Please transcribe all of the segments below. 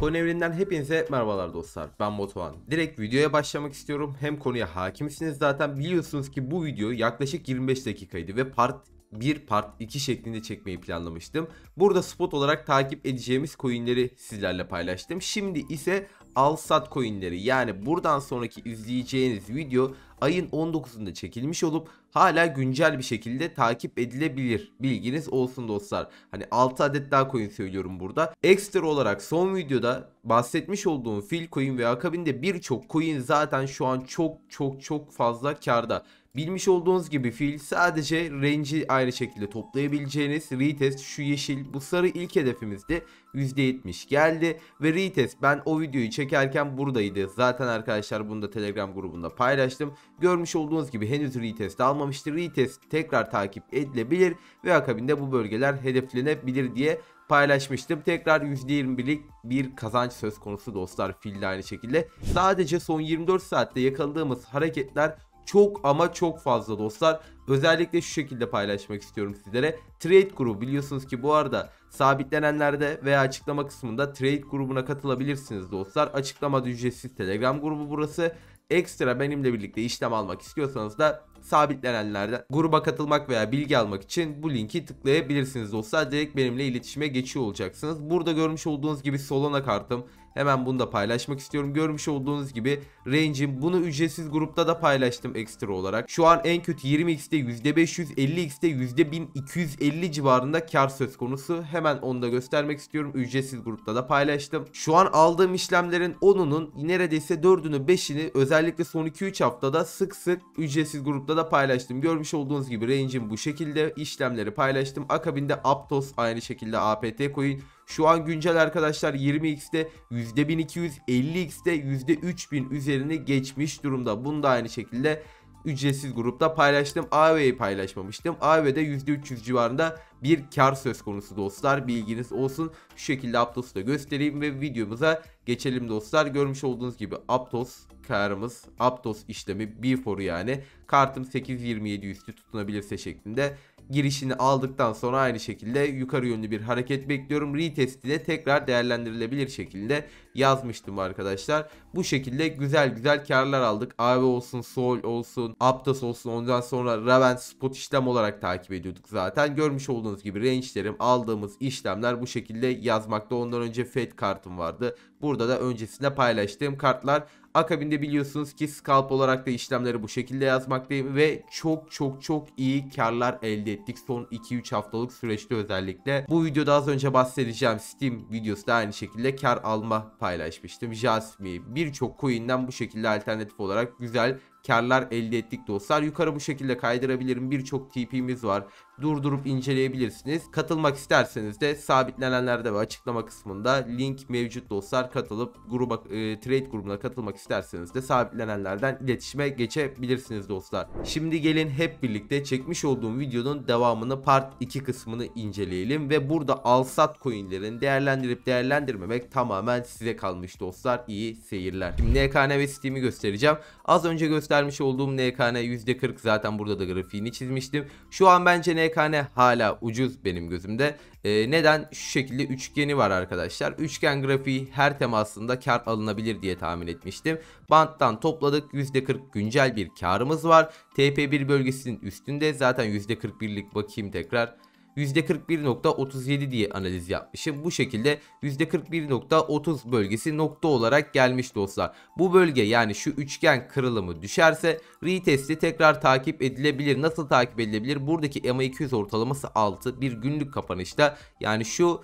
Koyun evrinden hepinize merhabalar dostlar. Ben Batuhan. Direkt videoya başlamak istiyorum. Hem konuya hakimsiniz zaten. Biliyorsunuz ki bu video yaklaşık 25 dakikaydı ve part 1 part 2 şeklinde çekmeyi planlamıştım. Burada spot olarak takip edeceğimiz coinleri sizlerle paylaştım. Şimdi ise al sat coinleri yani buradan sonraki izleyeceğiniz video ayın 19'unda çekilmiş olup hala güncel bir şekilde takip edilebilir. Bilginiz olsun dostlar. Hani 6 adet daha coin söylüyorum burada. Ekstra olarak son videoda bahsetmiş olduğum fil coin ve akabinde birçok coin zaten şu an çok çok çok fazla karda. Bilmiş olduğunuz gibi fiil sadece range'i ayrı şekilde toplayabileceğiniz retest şu yeşil bu sarı ilk hedefimizde %70 geldi ve retest ben o videoyu çekerken buradaydı zaten arkadaşlar bunu da telegram grubunda paylaştım görmüş olduğunuz gibi henüz retest almamıştır retest tekrar takip edilebilir ve akabinde bu bölgeler hedeflenebilir diye paylaşmıştım. Tekrar %21'lik bir kazanç söz konusu dostlar fil aynı şekilde. Sadece son 24 saatte yakaladığımız hareketler çok ama çok fazla dostlar. Özellikle şu şekilde paylaşmak istiyorum sizlere. Trade grubu biliyorsunuz ki bu arada sabitlenenlerde veya açıklama kısmında trade grubuna katılabilirsiniz dostlar. Açıklama ücretsiz Telegram grubu burası. Ekstra benimle birlikte işlem almak istiyorsanız da sabitlenenlerde gruba katılmak veya bilgi almak için bu linki tıklayabilirsiniz dostlar. Direkt benimle iletişime geçiyor olacaksınız. Burada görmüş olduğunuz gibi Solana kartım, Hemen bunu da paylaşmak istiyorum. Görmüş olduğunuz gibi range'im. bunu ücretsiz grupta da paylaştım ekstra olarak. Şu an en kötü 20x'de %500, 50x'de %1250 civarında kar söz konusu. Hemen onu da göstermek istiyorum. Ücretsiz grupta da paylaştım. Şu an aldığım işlemlerin 10'unun neredeyse 4'ünü 5'ini özellikle son 2-3 haftada sık sık ücretsiz grupta da paylaştım. Görmüş olduğunuz gibi range'im bu şekilde işlemleri paylaştım. Akabinde Aptos aynı şekilde APT coin şu an güncel arkadaşlar 20x'de 1250 50x'de %3000 üzerini geçmiş durumda. Bunu da aynı şekilde ücretsiz grupta paylaştım. AV'yi paylaşmamıştım. AV'de %300 civarında bir kar söz konusu dostlar. Bilginiz olsun. Şu şekilde Aptos'u da göstereyim ve videomuza geçelim dostlar. Görmüş olduğunuz gibi Aptos karımız Aptos işlemi b foru yani kartım 8.27 üstü tutunabilirse şeklinde girişini aldıktan sonra aynı şekilde yukarı yönlü bir hareket bekliyorum. Retest ile tekrar değerlendirilebilir şekilde yazmıştım arkadaşlar. Bu şekilde güzel güzel karlar aldık. AV olsun, Sol olsun, Aptas olsun ondan sonra Raven spot işlem olarak takip ediyorduk zaten. Görmüş olduğunuz gibi range'lerim aldığımız işlemler bu şekilde yazmakta. Ondan önce Fed kartım vardı. Burada da öncesinde paylaştığım kartlar Akabinde biliyorsunuz ki scalp olarak da işlemleri bu şekilde yazmaktayım ve çok çok çok iyi karlar elde ettik son 2-3 haftalık süreçte özellikle. Bu videoda az önce bahsedeceğim Steam videosu da aynı şekilde kar alma paylaşmıştım. Jasmine birçok coin'den bu şekilde alternatif olarak güzel karlar elde ettik dostlar. Yukarı bu şekilde kaydırabilirim. Birçok TP'miz var. Durdurup inceleyebilirsiniz. Katılmak isterseniz de sabitlenenlerde ve açıklama kısmında link mevcut dostlar. Katılıp gruba e, trade grubuna katılmak isterseniz de sabitlenenlerden iletişime geçebilirsiniz dostlar. Şimdi gelin hep birlikte çekmiş olduğum videonun devamını part 2 kısmını inceleyelim ve burada alsat coinlerin değerlendirip değerlendirmemek tamamen size kalmış dostlar. İyi seyirler. Şimdi NKN ve Steam'i göstereceğim. Az önce gösterdiğim göstermiş olduğum NKN %40 zaten burada da grafiğini çizmiştim. Şu an bence NKN hala ucuz benim gözümde. E, neden? Şu şekilde üçgeni var arkadaşlar. Üçgen grafiği her temasında kar alınabilir diye tahmin etmiştim. Banttan topladık. %40 güncel bir karımız var. TP1 bölgesinin üstünde zaten %41'lik bakayım tekrar. %41.37 diye analiz yapmışım. Bu şekilde %41.30 bölgesi nokta olarak gelmiş dostlar. Bu bölge yani şu üçgen kırılımı düşerse retesti tekrar takip edilebilir. Nasıl takip edilebilir? Buradaki EMA 200 ortalaması altı bir günlük kapanışta yani şu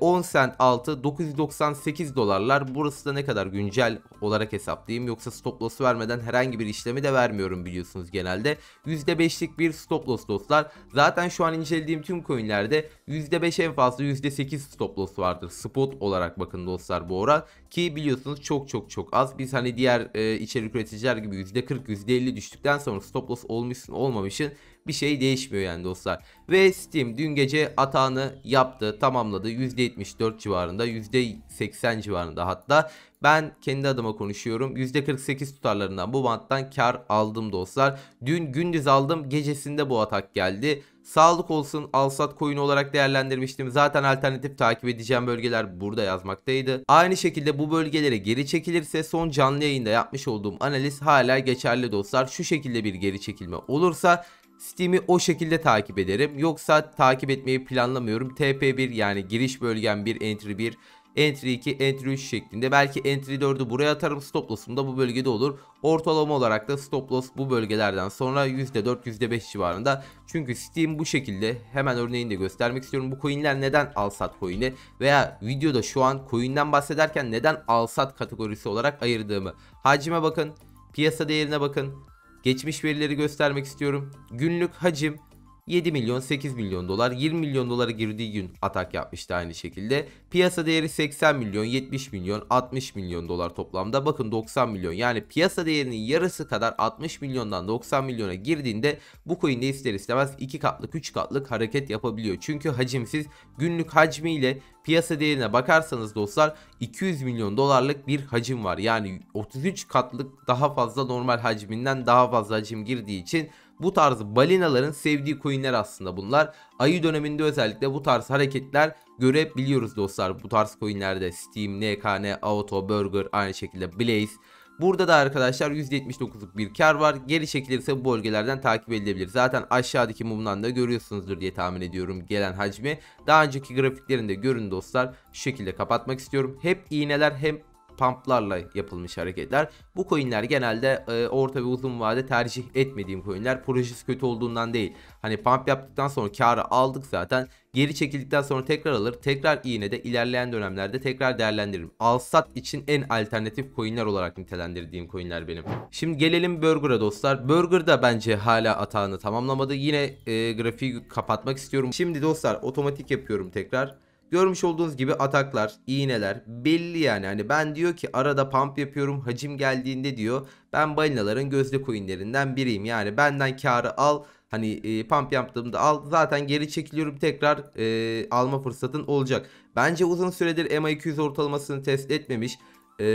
10 ee, sent altı 998 dolarlar. Burası da ne kadar güncel olarak hesaplayayım. Yoksa stop loss vermeden herhangi bir işlemi de vermiyorum biliyorsunuz genelde. %5'lik bir stop loss dostlar. Zaten şu an incelediğim tüm coinlerde %5 en fazla %8 stop loss vardır. Spot olarak bakın dostlar bu oran. Ki biliyorsunuz çok çok çok az. Biz hani diğer e, içerik üreticiler gibi %40 %50 düştükten sonra stop loss olmuşsun olmamışsın bir şey değişmiyor yani dostlar. Ve Steam dün gece atağını yaptı tamamladı %74 civarında %80 civarında hatta ben kendi adıma konuşuyorum. %48 tutarlarından bu banttan kar aldım dostlar. Dün gündüz aldım gecesinde bu atak geldi. Sağlık olsun alsat koyunu olarak değerlendirmiştim. Zaten alternatif takip edeceğim bölgeler burada yazmaktaydı. Aynı şekilde bu bölgelere geri çekilirse son canlı yayında yapmış olduğum analiz hala geçerli dostlar. Şu şekilde bir geri çekilme olursa Steam'i o şekilde takip ederim. Yoksa takip etmeyi planlamıyorum. TP1 yani giriş bölgem 1, entry 1, entry 2, entry 3 şeklinde. Belki entry 4'ü buraya atarım. Stop loss'um da bu bölgede olur. Ortalama olarak da stop loss bu bölgelerden sonra %4, %5 civarında. Çünkü Steam bu şekilde hemen örneğini de göstermek istiyorum. Bu coinler neden alsat sat coin'i veya videoda şu an coin'den bahsederken neden alsat kategorisi olarak ayırdığımı. Hacime bakın, piyasa değerine bakın, Geçmiş verileri göstermek istiyorum. Günlük hacim 7 milyon 8 milyon dolar 20 milyon dolara girdiği gün atak yapmıştı aynı şekilde. Piyasa değeri 80 milyon 70 milyon 60 milyon dolar toplamda bakın 90 milyon yani piyasa değerinin yarısı kadar 60 milyondan 90 milyona girdiğinde bu coin'de ister istemez 2 katlık 3 katlık hareket yapabiliyor. Çünkü hacimsiz günlük hacmiyle piyasa değerine bakarsanız dostlar 200 milyon dolarlık bir hacim var. Yani 33 katlık daha fazla normal hacminden daha fazla hacim girdiği için bu tarz balinaların sevdiği coinler aslında bunlar. Ayı döneminde özellikle bu tarz hareketler görebiliyoruz dostlar. Bu tarz coinlerde Steam, NKN, Auto, Burger aynı şekilde Blaze. Burada da arkadaşlar %79'luk bir kar var. Geri çekilirse bu bölgelerden takip edilebilir. Zaten aşağıdaki mumdan da görüyorsunuzdur diye tahmin ediyorum gelen hacmi. Daha önceki grafiklerinde görün dostlar. Şu şekilde kapatmak istiyorum. Hep iğneler hem pumplarla yapılmış hareketler. Bu coinler genelde e, orta ve uzun vade tercih etmediğim coinler. Projesi kötü olduğundan değil. Hani pump yaptıktan sonra karı aldık zaten. Geri çekildikten sonra tekrar alır. Tekrar iğne de ilerleyen dönemlerde tekrar değerlendiririm. Alsat için en alternatif coinler olarak nitelendirdiğim coinler benim. Şimdi gelelim Burger'a dostlar. Burger da bence hala atağını tamamlamadı. Yine e, grafiği kapatmak istiyorum. Şimdi dostlar otomatik yapıyorum tekrar. Görmüş olduğunuz gibi ataklar, iğneler belli yani. Hani ben diyor ki arada pump yapıyorum hacim geldiğinde diyor ben balinaların gözde coinlerinden biriyim. Yani benden karı al Hani e, pump yaptığımda al zaten geri çekiliyorum tekrar e, alma fırsatın olacak. Bence uzun süredir EMA 200 ortalamasını test etmemiş e,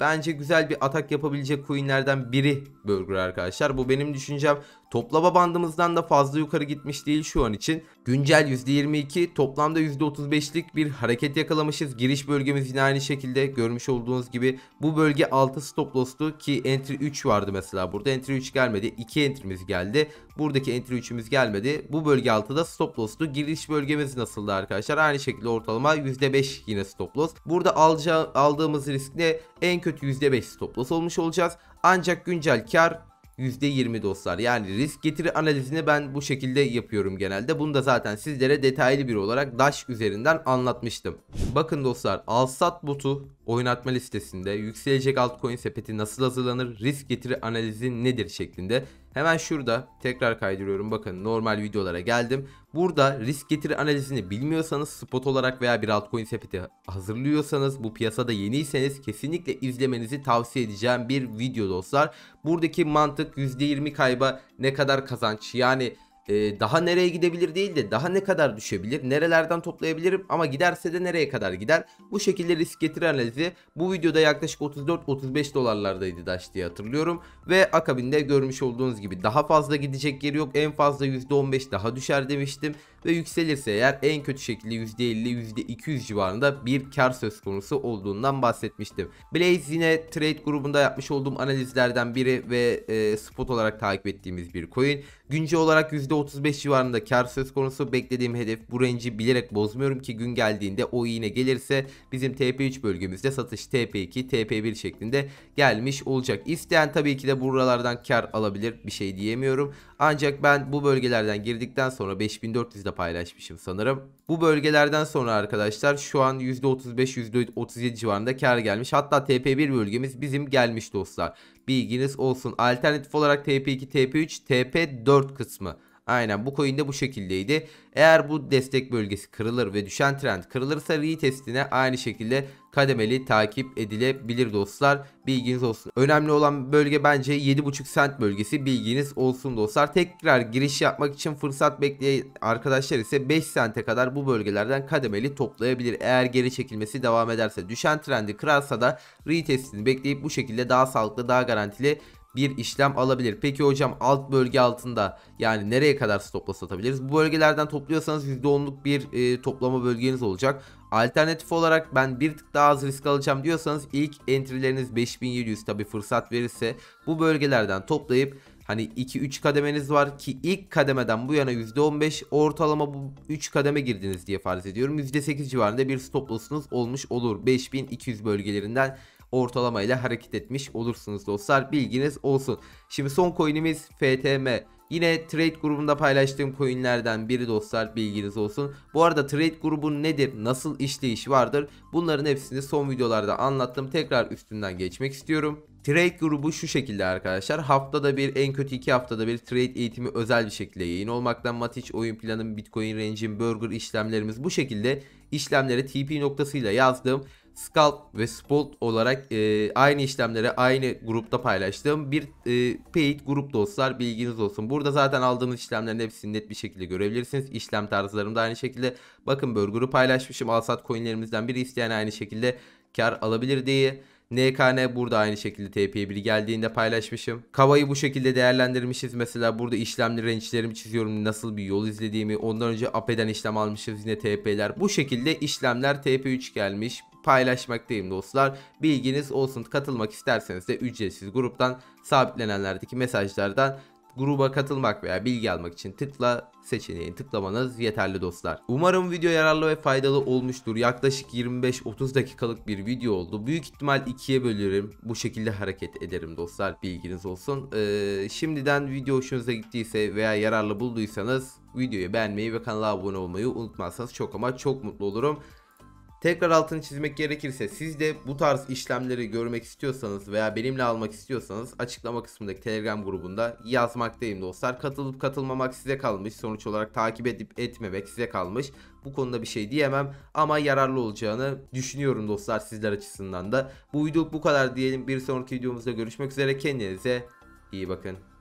bence güzel bir atak yapabilecek coinlerden biri Burger arkadaşlar. Bu benim düşüncem. Toplama bandımızdan da fazla yukarı gitmiş değil şu an için. Güncel %22 toplamda %35'lik bir hareket yakalamışız. Giriş bölgemiz yine aynı şekilde görmüş olduğunuz gibi. Bu bölge 6 stop loss'tu ki entry 3 vardı mesela burada. Entry 3 gelmedi. 2 entry'miz geldi. Buradaki entry 3'ümüz gelmedi. Bu bölge 6'da stop loss'tu. Giriş bölgemiz nasıldı arkadaşlar? Aynı şekilde ortalama %5 yine stop loss. Burada alacağı, aldığımız risk ne? de en kötü %5 stop loss olmuş olacağız. Ancak güncel kar %20 dostlar. Yani risk getiri analizini ben bu şekilde yapıyorum genelde. Bunu da zaten sizlere detaylı bir olarak Dash üzerinden anlatmıştım. Bakın dostlar sat botu oynatma listesinde yükselecek altcoin sepeti nasıl hazırlanır, risk getiri analizi nedir şeklinde Hemen şurada tekrar kaydırıyorum. Bakın normal videolara geldim. Burada risk getiri analizini bilmiyorsanız spot olarak veya bir altcoin sepeti hazırlıyorsanız bu piyasada yeniyseniz kesinlikle izlemenizi tavsiye edeceğim bir video dostlar. Buradaki mantık %20 kayba ne kadar kazanç yani e, daha nereye gidebilir değil de daha ne kadar düşebilir, nerelerden toplayabilirim ama giderse de nereye kadar gider. Bu şekilde risk getiri analizi bu videoda yaklaşık 34-35 dolarlardaydı DAŞ diye hatırlıyorum. Ve akabinde görmüş olduğunuz gibi daha fazla gidecek yeri yok en fazla %15 daha düşer demiştim. Ve yükselirse eğer en kötü şekilde %50 %200 civarında bir kar söz konusu olduğundan bahsetmiştim. Blaze yine trade grubunda yapmış olduğum analizlerden biri ve e, spot olarak takip ettiğimiz bir coin Güncel olarak %35 civarında kar söz konusu beklediğim hedef bu range'i bilerek bozmuyorum ki gün geldiğinde o yine gelirse bizim TP3 bölgemizde satış TP2, TP1 şeklinde gelmiş olacak. İsteyen tabii ki de buralardan kar alabilir bir şey diyemiyorum. Ancak ben bu bölgelerden girdikten sonra 5400'de paylaşmışım sanırım. Bu bölgelerden sonra arkadaşlar şu an %35-%37 civarında kar gelmiş. Hatta TP1 bölgemiz bizim gelmiş dostlar. Bilginiz olsun. Alternatif olarak TP2, TP3, TP4 kısmı Aynen bu coin bu şekildeydi. Eğer bu destek bölgesi kırılır ve düşen trend kırılırsa retestine aynı şekilde kademeli takip edilebilir dostlar. Bilginiz olsun. Önemli olan bölge bence 7.5 cent bölgesi bilginiz olsun dostlar. Tekrar giriş yapmak için fırsat bekleyen arkadaşlar ise 5 cente kadar bu bölgelerden kademeli toplayabilir. Eğer geri çekilmesi devam ederse düşen trendi kırarsa da retestini bekleyip bu şekilde daha sağlıklı daha garantili bir işlem alabilir. Peki hocam alt bölge altında yani nereye kadar stop loss Bu bölgelerden topluyorsanız %10'luk bir e, toplama bölgeniz olacak. Alternatif olarak ben bir tık daha az risk alacağım diyorsanız ilk entry'leriniz 5700 tabi fırsat verirse bu bölgelerden toplayıp Hani 2-3 kademeniz var ki ilk kademeden bu yana %15 ortalama bu 3 kademe girdiniz diye farz ediyorum. %8 civarında bir stop loss'unuz olmuş olur. 5200 bölgelerinden ortalamayla hareket etmiş olursunuz dostlar. Bilginiz olsun. Şimdi son coin'imiz FTM. Yine trade grubunda paylaştığım coinlerden biri dostlar bilginiz olsun. Bu arada trade grubu nedir? Nasıl işleyiş vardır? Bunların hepsini son videolarda anlattım. Tekrar üstünden geçmek istiyorum. Trade grubu şu şekilde arkadaşlar. Haftada bir en kötü iki haftada bir trade eğitimi özel bir şekilde yayın olmaktan Matic oyun planım, Bitcoin range'im, burger işlemlerimiz bu şekilde işlemleri TP noktasıyla yazdım scalp ve spot olarak e, aynı işlemleri aynı grupta paylaştığım bir e, paid grup dostlar bilginiz olsun. Burada zaten aldığımız işlemlerin hepsini net bir şekilde görebilirsiniz. İşlem tarzlarım da aynı şekilde. Bakın burger'ı paylaşmışım. Alsat coinlerimizden biri isteyen aynı şekilde kar alabilir diye. NKN burada aynı şekilde TP1 geldiğinde paylaşmışım. Kavayı bu şekilde değerlendirmişiz. Mesela burada işlemli range'lerimi çiziyorum. Nasıl bir yol izlediğimi. Ondan önce APE'den işlem almışız yine TP'ler. Bu şekilde işlemler TP3 gelmiş paylaşmaktayım dostlar. Bilginiz olsun katılmak isterseniz de ücretsiz gruptan sabitlenenlerdeki mesajlardan gruba katılmak veya bilgi almak için tıkla seçeneğini tıklamanız yeterli dostlar. Umarım video yararlı ve faydalı olmuştur. Yaklaşık 25-30 dakikalık bir video oldu. Büyük ihtimal ikiye bölürüm. Bu şekilde hareket ederim dostlar. Bilginiz olsun. Ee, şimdiden video hoşunuza gittiyse veya yararlı bulduysanız videoyu beğenmeyi ve kanala abone olmayı unutmazsanız çok ama çok mutlu olurum. Tekrar altını çizmek gerekirse siz de bu tarz işlemleri görmek istiyorsanız veya benimle almak istiyorsanız açıklama kısmındaki Telegram grubunda yazmaktayım dostlar. Katılıp katılmamak size kalmış. Sonuç olarak takip edip etmemek size kalmış. Bu konuda bir şey diyemem ama yararlı olacağını düşünüyorum dostlar sizler açısından da. Bu videoluk bu kadar diyelim. Bir sonraki videomuzda görüşmek üzere. Kendinize iyi bakın.